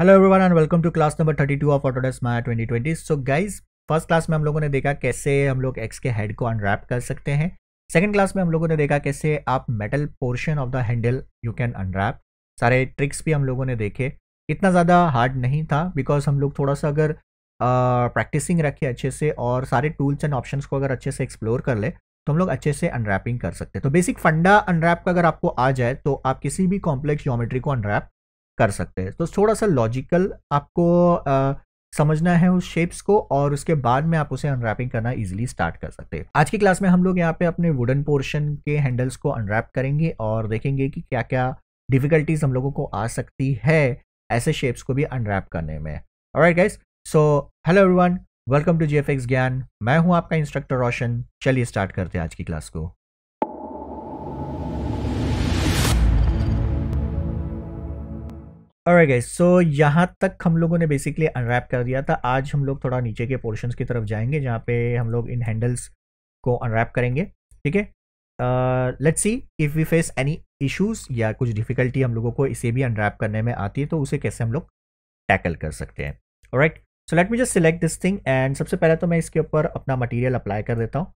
Hello everyone and welcome to class number 32 of Autodesk Maya 2020 so guys first class में हम लोगों ने देखा कैसे हम लोग एक्स के हेड को अनरैप कर सकते हैं सेकंड क्लास में हम लोगों ने देखा कैसे आप metal portion of the handle you can unwrap सारे ट्रिक्स भी हम लोगों ने देखे इतना ज़्यादा हार्ड नहीं था बिकॉज हम लोग थोड़ा सा अगर प्रैक्टिसिंग रखे अच्छे से और सारे टूल्स एंड ऑप्शन को अगर अच्छे से एक्सप्लोर कर ले तो हम लोग अच्छे से अनरैपिंग कर सकते हैं तो बेसिक फंडा अनरैप का अगर आपको आ जाए तो आप किसी भी कॉम्प्लेक्स जोमेट्री को अनरैप कर सकते हैं तो थोड़ा सा लॉजिकल आपको आ, समझना है उस शेप्स को और उसके बाद में आप उसे अनरैपिंग करना इजीली स्टार्ट कर सकते हैं आज की क्लास में हम लोग यहाँ पे अपने वुडन पोर्शन के हैंडल्स को अनरैप करेंगे और देखेंगे कि क्या क्या डिफिकल्टीज हम लोगों को आ सकती है ऐसे शेप्स को भी अनरैप करने में right guys so hello everyone welcome to G Gyan मैं हूं आपका इंस्ट्रक्टर रोशन चलिए स्टार्ट करते हैं आज की क्लास को और गए सो यहाँ तक हम लोगों ने बेसिकली अनरैप कर दिया था आज हम लोग थोड़ा नीचे के पोर्शंस की तरफ जाएंगे जहाँ पे हम लोग इन हैंडल्स को अनरैप करेंगे ठीक है let's see if we face any issues या कुछ डिफ़िकल्टी हम लोगों को इसे भी अनरैप करने में आती है तो उसे कैसे हम लोग टैकल कर सकते हैं right so let me just select this thing and सबसे पहले तो मैं इसके ऊपर अपना मटेरियल अप्लाई कर देता हूँ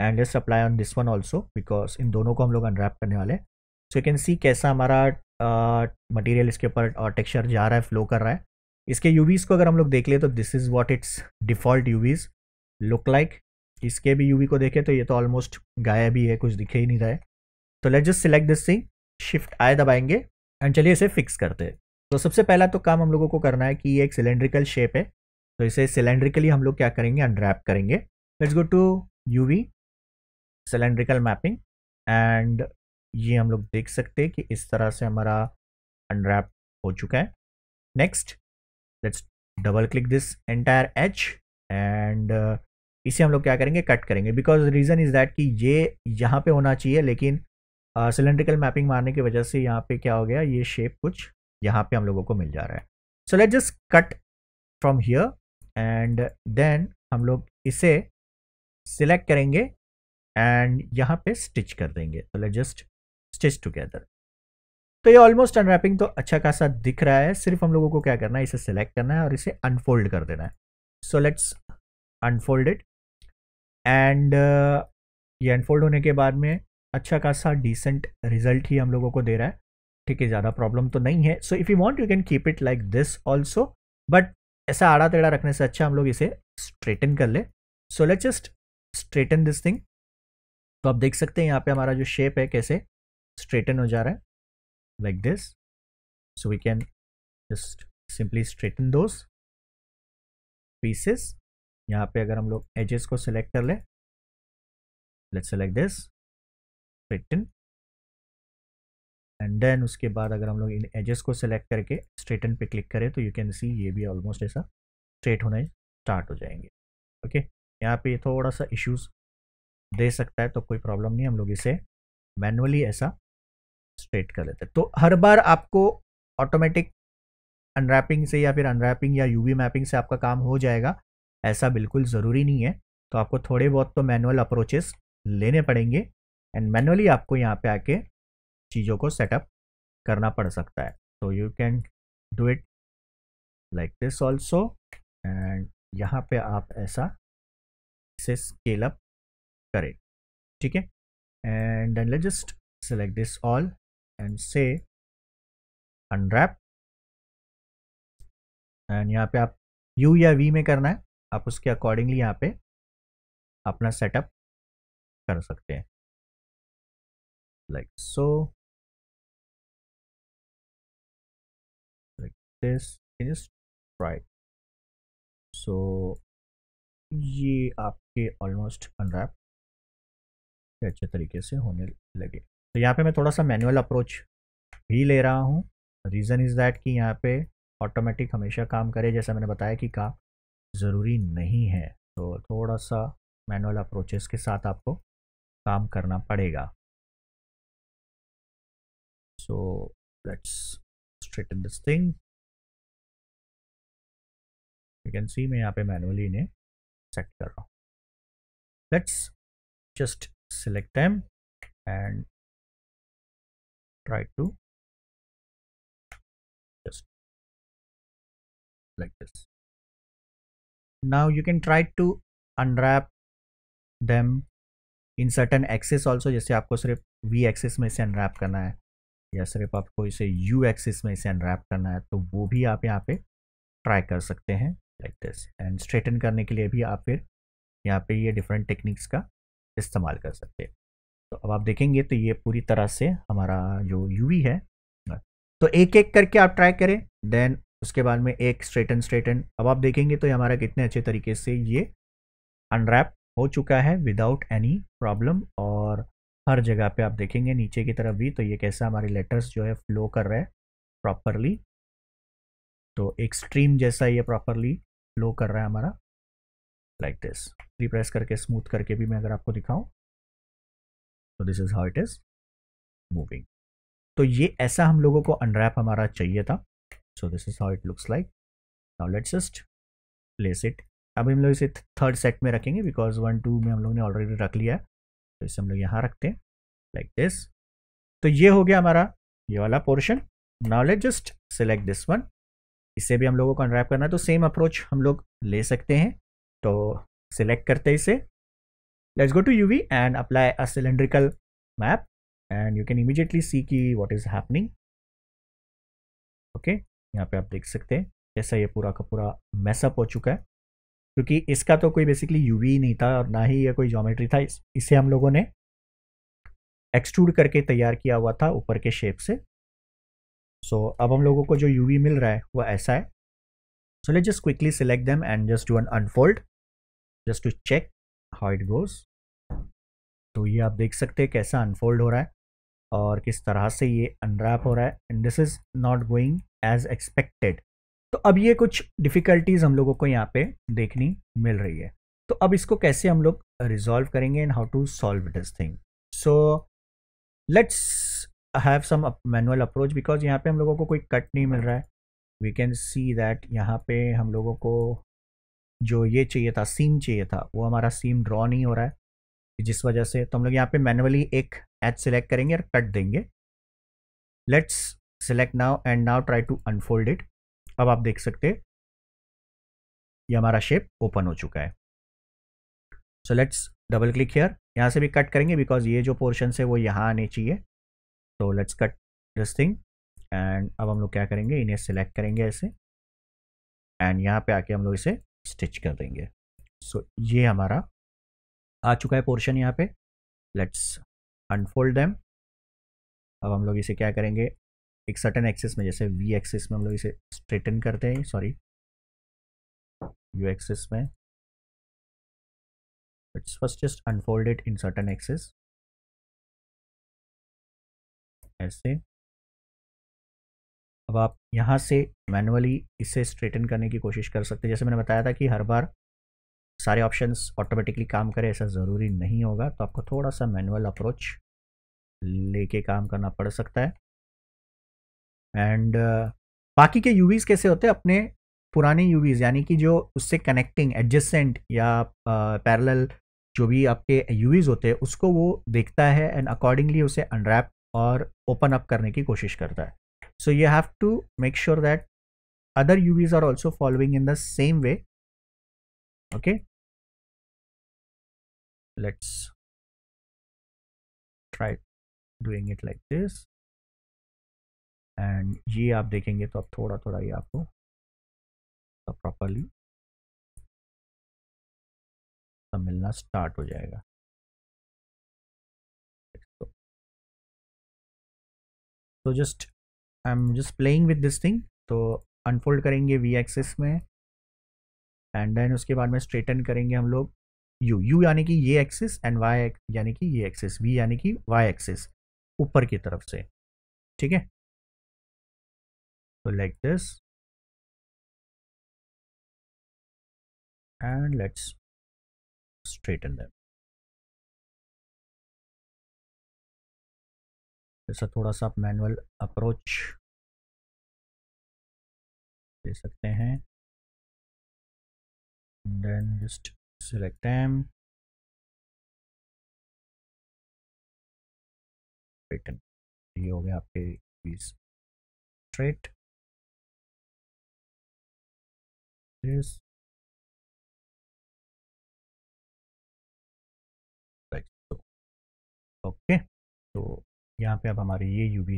and just apply on this one also because इन दोनों को हम लोग अनरैप करने वाले हैं सो यू कैन सी कैसा हमारा मटेरियल इसके ऊपर टेक्सचर जा रहा है फ्लो कर रहा है इसके यूवीज़ को अगर हम लोग देख ले तो this is what it's default UVs look like इसके भी यूवी को देखें तो ये तो ऑलमोस्ट गायब ही है कुछ दिखे ही नहीं रहा है तो let just select this thing shift A दबाएंगे एंड चलिए इसे फिक्स करते हैं तो सबसे पहला तो काम हम लोगों को करना है कि ये एक सिलेंड्रिकल शेप है तो इसे सिलेंड्रिकली हम लोग क्या करेंगे अनड्रैप करेंगे let's go to U cylindrical mapping and ये हम लोग देख सकते हैं कि इस तरह से हमारा अनरैप हो चुका है next let's double click this entire edge and इसे हम लोग क्या करेंगे कट करेंगे बिकॉज रीज़न इज़ दैट कि ये यहाँ पे होना चाहिए लेकिन सिलेंड्रिकल uh, मैपिंग मारने की वजह से यहाँ पे क्या हो गया ये शेप कुछ यहाँ पे हम लोगों को मिल जा रहा है so let just cut from here and then हम लोग इसे सिलेक्ट करेंगे एंड यहाँ पे स्टिच कर देंगे तो लेट जस्ट स्टिच टुगेदर तो ये ऑलमोस्ट अनरैपिंग तो अच्छा खासा दिख रहा है सिर्फ हम लोगों को क्या करना है इसे सिलेक्ट करना है और इसे अनफोल्ड कर देना है so let's unfold it and ये अनफोल्ड होने के बाद में अच्छा खासा डिसेंट रिजल्ट ही हम लोगों को दे रहा है ठीक है ज़्यादा प्रॉब्लम तो नहीं है so if you want you can keep it like this also but ऐसा आड़ा तेड़ा रखने से अच्छा हम लोग इसे स्ट्रेटन कर ले so let just straighten this thing तो आप देख सकते हैं यहाँ पे हमारा जो शेप है कैसे स्ट्रेटन हो जा रहा है like this so we can just simply straighten those pieces यहाँ पे अगर हम लोग एजेस को सिलेक्ट कर ले let's select this and then उसके बाद अगर हम लोग इन एजेस को सिलेक्ट करके स्ट्रेटन पे क्लिक करें तो यू कैन सी ये भी ऑलमोस्ट ऐसा स्ट्रेट होना स्टार्ट हो जाएंगे ओके okay? यहाँ पे थोड़ा सा इश्यूज दे सकता है तो कोई प्रॉब्लम नहीं हम लोग इसे मैनुअली ऐसा स्ट्रेट कर लेते हैं तो हर बार आपको ऑटोमेटिक अनरैपिंग से या फिर अनरैपिंग या यूवी मैपिंग से आपका काम हो जाएगा ऐसा बिल्कुल ज़रूरी नहीं है तो आपको थोड़े बहुत तो मैनुअल अप्रोचेस लेने पड़ेंगे एंड मैनुअली आपको यहाँ पे आके चीज़ों को सेटअप करना पड़ सकता है तो you can do it like this also and यहाँ पे आप ऐसा इसे स्केल अप करें ठीक है and then let just select this all and से अनरैप एंड यहाँ पे आप यू या वी में करना है आप उसके अकॉर्डिंगली यहाँ पे अपना सेटअप कर सकते हैं like so like this is right so ये आपके ऑलमोस्ट अनरैप अच्छे तरीके से होने लगे तो यहाँ पे मैं थोड़ा सा मैनुअल अप्रोच भी ले रहा हूँ रीज़न इज़ दैट कि यहाँ पे ऑटोमेटिक हमेशा काम करे जैसा मैंने बताया कि काम ज़रूरी नहीं है तो थोड़ा सा मैनुअल अप्रोचेस के साथ आपको काम करना पड़ेगा so let's straighten this thing you can see मैं यहाँ पे मैनुअली इन्हें सेक्ट कर रहा हूँ let's just select them and try to just like this now you can try to unwrap them in certain axes also जैसे आपको सिर्फ वी एक्सेस में इसे अनरैप करना है या सिर्फ आपको इसे यू एक्सेस में इसे अनरैप करना है तो वो भी आप यहाँ पे ट्राई कर सकते हैं लाइक दिस एंड स्ट्रेटन करने के लिए भी आप फिर यहाँ पे ये डिफरेंट टेक्निक्स का इस्तेमाल कर सकते हैं तो अब आप देखेंगे तो ये पूरी तरह से हमारा जो यूवी है हाँ, तो एक एक करके आप ट्राई करें देन उसके बाद में एक स्ट्रेटन स्ट्रेटन अब आप देखेंगे तो ये हमारा कितने अच्छे तरीके से ये अनरैप हो चुका है विदाउट एनी प्रॉब्लम और हर जगह पे आप देखेंगे नीचे की तरफ भी तो ये कैसा हमारे लेटर्स जो है फ्लो कर रहे हैं प्रॉपरली तो एक स्ट्रीम जैसा ये प्रॉपरली फ्लो कर रहा है हमारा लाइक दिस रिप्रेस करके स्मूथ करके भी मैं अगर आपको दिखाऊं तो this is how it is moving तो ये ऐसा हम लोगों को अनरैप हमारा चाहिए था so this is how it looks like now let's just place it अब हम लोग इसे थर्ड सेट में रखेंगे बिकॉज वन टू में हम लोग ने ऑलरेडी रख लिया है तो इसे हम लोग यहाँ रखते हैं लाइक like दिस तो ये हो गया हमारा ये वाला portion now let just select this one इसे भी हम लोगों को अनरैप करना है तो सेम अप्रोच हम लोग ले सकते हैं तो सिलेक्ट करते इसे let's go to UV and apply a cylindrical map and you can immediately see कि what is happening okay okay, यहाँ पे आप देख सकते हैं कैसा ये पूरा का पूरा मैसअप हो चुका है क्योंकि इसका तो कोई बेसिकली यूवी नहीं था और ना ही ये कोई ज्योमेट्री था इस, इसे हम लोगों ने एक्सट्रूड करके तैयार किया हुआ था ऊपर के शेप से सो so, अब हम लोगों को जो यूवी मिल रहा है वो ऐसा है so let just quickly select them and just do an unfold just to check how it goes तो ये आप देख सकते हैं कैसा अनफोल्ड हो रहा है और किस तरह से ये अनरैप हो रहा है and this is not going as expected तो अब ये कुछ डिफ़िकल्टीज़ हम लोगों को यहाँ पे देखनी मिल रही है तो अब इसको कैसे हम लोग रिजॉल्व करेंगे and how to solve this thing so let's have some manual approach because यहाँ पे हम लोगों को कोई कट नहीं मिल रहा है वी कैन सी दैट यहाँ पे हम लोगों को जो ये चाहिए था सीम चाहिए था वो हमारा सीम ड्रॉ नहीं हो रहा है जिस वजह से तो हम लोग यहाँ पे मैनुअली एक एच सिलेक्ट करेंगे और कट देंगे let's select now and now try to unfold it अब आप देख सकते हैं ये हमारा शेप ओपन हो चुका है so let's double click here यहाँ से भी कट करेंगे बिकॉज ये जो पोर्शन है वो यहाँ आने चाहिए तो let's cut this thing and अब हम लोग क्या करेंगे इन्हें सिलेक्ट करेंगे ऐसे एंड यहाँ पे आके हम लोग इसे स्टिच कर देंगे सो so, ये हमारा आ चुका है पोर्शन यहाँ पे लेट्स अनफोल्ड एम अब हम लोग इसे क्या करेंगे एक सर्टन एक्सेस में जैसे वी एक्सेस में हम लोग इसे स्ट्रेटन करते हैं सॉरी यू एक्सेस में it's first just unfolded in certain certain ऐसे अब आप यहाँ से मैनुअली इसे स्ट्रेटन करने की कोशिश कर सकते हैं जैसे मैंने बताया था कि हर बार सारे ऑप्शंस ऑटोमेटिकली काम करें ऐसा ज़रूरी नहीं होगा तो आपको थोड़ा सा मैनुअल अप्रोच लेके काम करना पड़ सकता है एंड uh, बाकी के यूवीज़ कैसे होते हैं अपने पुराने यूवीज़ यानी कि जो उससे कनेक्टिंग एडजस्टेंट या पैरल uh, जो भी आपके यूवीज़ होते हैं उसको वो देखता है एंड अकॉर्डिंगली उसे अनरैप और ओपन अप करने की कोशिश करता है so you have to make sure that other UVs are also following in the same way okay let's try doing it like this And ये आप देखेंगे तो आप थोड़ा थोड़ा ये आपको तो प्रॉपरली मिलना start हो जाएगा So just I am just playing with this thing तो अनफोल्ड करेंगे वी एक्सेस में एंड देन उसके बाद में स्ट्रेटन करेंगे हम लोग यू यू यानी कि ये एक्सेस एंड वाई यानी कि ये एक्सेस वी यानी कि वाई एक्सेस ऊपर की तरफ से ठीक है तो like this and let's straighten them जैसा थोड़ा सा मैनुअल अप्रोच दे सकते हैं then just select em return ये हो गया आपके पीस स्ट्रेट ओके तो यहाँ पे अब हमारे ये यू भी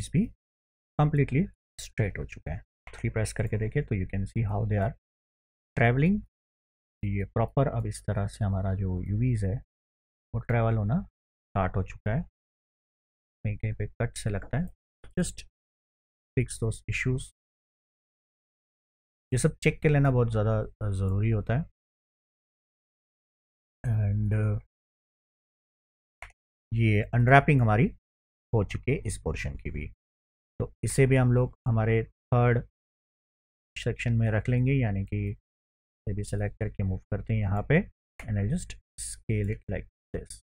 कम्प्लीटली स्ट्रेट हो चुके हैं थ्री प्रेस करके देखें तो you can see how they are travelling ये प्रॉपर अब इस तरह से हमारा जो यू है वो ट्रैवल होना स्टार्ट हो चुका है कहीं कहीं पे कट से लगता है जस्ट फिक्स दो इश्यूज ये सब चेक कर लेना बहुत ज़्यादा ज़रूरी होता है एंड ये अनरैपिंग हमारी हो चुके इस पोर्शन की भी तो इसे भी हम लोग हमारे थर्ड सेक्शन में रख लेंगे यानी कि इसे भी सेलेक्ट करके मूव करते हैं यहाँ पे and I just scale it like this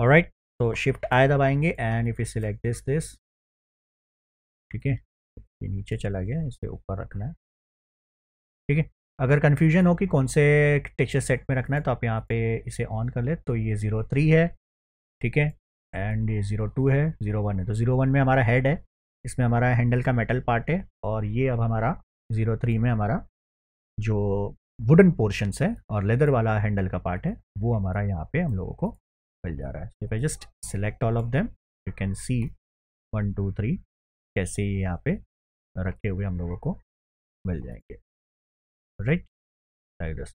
alright तो शिफ्ट आए दबाएंगे and if you select this this ठीक है ये नीचे चला गया इसे ऊपर रखना है ठीक है अगर कन्फ्यूजन हो कि कौन से टेक्सचर सेट में रखना है तो आप यहाँ पे इसे ऑन कर ले तो ये ज़ीरो थ्री है ठीक है एंड ये ज़ीरो टू है ज़ीरो वन है तो ज़ीरो वन में हमारा हेड है इसमें हमारा हैंडल का मेटल पार्ट है और ये अब हमारा ज़ीरो थ्री में हमारा जो वुडन पोर्शंस है और लेदर वाला हैंडल का पार्ट है वो हमारा यहाँ पे हम लोगों को मिल जा रहा है if I just select all of them you can see one two three कैसे ये यहाँ पे रखे हुए हम लोगों को मिल जाएंगे राइट right?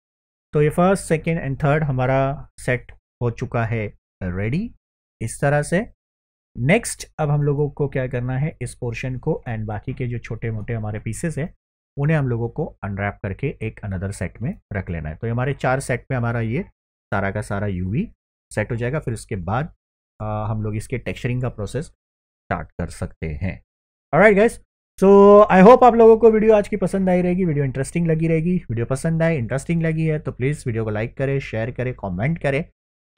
तो ये फर्स्ट सेकेंड एंड थर्ड हमारा सेट हो चुका है रेडी इस तरह से नेक्स्ट अब हम लोगों को क्या करना है इस पोर्शन को एंड बाकी के जो छोटे मोटे हमारे पीसेस हैं उन्हें हम लोगों को अनरैप करके एक अनदर सेट में रख लेना है तो हमारे चार सेट में हमारा ये सारा का सारा यूवी सेट हो जाएगा फिर उसके बाद आ, हम लोग इसके टेक्सचरिंग का प्रोसेस स्टार्ट कर सकते हैं और गैस सो आई होप आप लोगों को वीडियो आज की पसंद आई रहेगी वीडियो इंटरेस्टिंग लगी रहेगी वीडियो पसंद आए इंटरेस्टिंग लगी है तो प्लीज़ वीडियो को लाइक करें शेयर करें कॉमेंट करें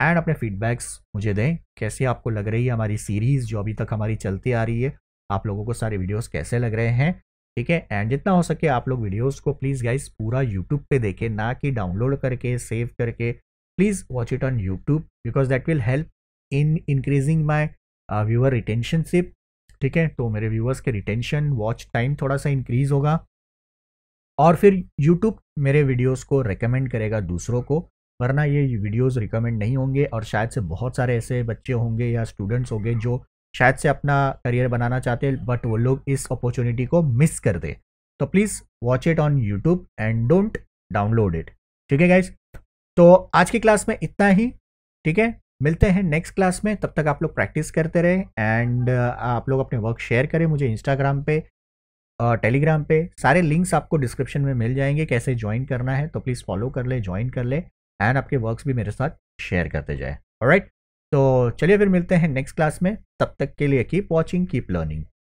एंड अपने फीडबैक्स मुझे दें कैसी आपको लग रही है हमारी सीरीज़ जो अभी तक हमारी चलती आ रही है आप लोगों को सारे वीडियोस कैसे लग रहे हैं ठीक है एंड जितना हो सके आप लोग वीडियोस को प्लीज़ गाइस पूरा यूट्यूब पे देखें ना कि डाउनलोड करके सेव करके please watch it on YouTube because that will help in increasing my viewer retentionship ठीक है तो मेरे व्यूअर्स के रिटेंशन वॉच टाइम थोड़ा सा इंक्रीज होगा और फिर यूट्यूब मेरे वीडियोस को रेकमेंड करेगा दूसरों को वरना ये वीडियोस रिकमेंड नहीं होंगे और शायद से बहुत सारे ऐसे बच्चे होंगे या स्टूडेंट्स होंगे जो शायद से अपना करियर बनाना चाहते हैं बट वो लोग इस अपॉर्चुनिटी को मिस कर दे तो please watch it on YouTube and don't download it ठीक है गाइज तो आज की क्लास में इतना ही ठीक है मिलते हैं नेक्स्ट क्लास में तब तक आप लोग प्रैक्टिस करते रहें एंड आप लोग अपने वर्क शेयर करें मुझे इंस्टाग्राम पे टेलीग्राम पे सारे लिंक्स आपको डिस्क्रिप्शन में मिल जाएंगे कैसे ज्वाइन करना है तो प्लीज़ फॉलो कर ले ज्वाइन कर ले एंड आपके वर्क्स भी मेरे साथ शेयर करते जाए राइट तो चलिए फिर मिलते हैं नेक्स्ट क्लास में तब तक के लिए कीप वॉचिंग कीप लर्निंग